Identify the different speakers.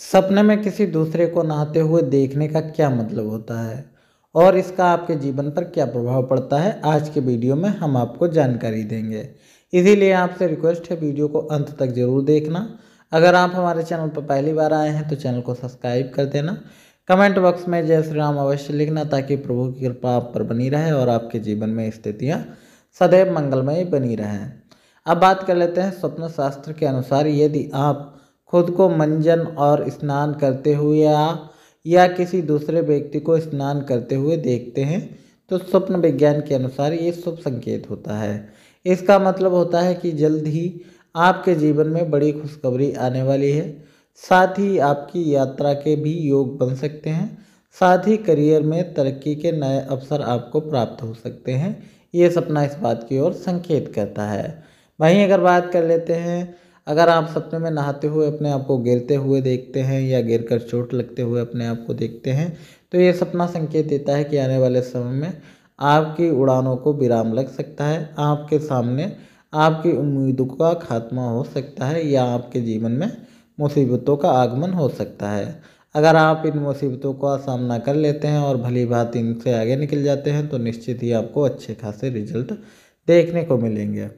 Speaker 1: सपने में किसी दूसरे को नहाते हुए देखने का क्या मतलब होता है और इसका आपके जीवन पर क्या प्रभाव पड़ता है आज के वीडियो में हम आपको जानकारी देंगे इसीलिए आपसे रिक्वेस्ट है वीडियो को अंत तक ज़रूर देखना अगर आप हमारे चैनल पर पहली बार आए हैं तो चैनल को सब्सक्राइब कर देना कमेंट बॉक्स में जय श्री राम अवश्य लिखना ताकि प्रभु की कृपा आप पर बनी रहे और आपके जीवन में स्थितियाँ सदैव मंगलमय बनी रहें अब बात कर लेते हैं स्वप्न शास्त्र के अनुसार यदि आप खुद को मंजन और स्नान करते हुए या या किसी दूसरे व्यक्ति को स्नान करते हुए देखते हैं तो स्वप्न विज्ञान के अनुसार ये शुभ संकेत होता है इसका मतलब होता है कि जल्द ही आपके जीवन में बड़ी खुशखबरी आने वाली है साथ ही आपकी यात्रा के भी योग बन सकते हैं साथ ही करियर में तरक्की के नए अवसर आपको प्राप्त हो सकते हैं ये सपना इस बात की ओर संकेत करता है वहीं अगर बात कर लेते हैं अगर आप सपने में नहाते हुए अपने आप को गिरते हुए देखते हैं या गिर कर चोट लगते हुए अपने आप को देखते हैं तो ये सपना संकेत देता है कि आने वाले समय में आपकी उड़ानों को विराम लग सकता है आपके सामने आपकी उम्मीदों का खात्मा हो सकता है या आपके जीवन में मुसीबतों का आगमन हो सकता है अगर आप इन मुसीबतों का सामना कर लेते हैं और भली भांति इनसे आगे निकल जाते हैं तो निश्चित ही आपको अच्छे खासे रिजल्ट देखने को मिलेंगे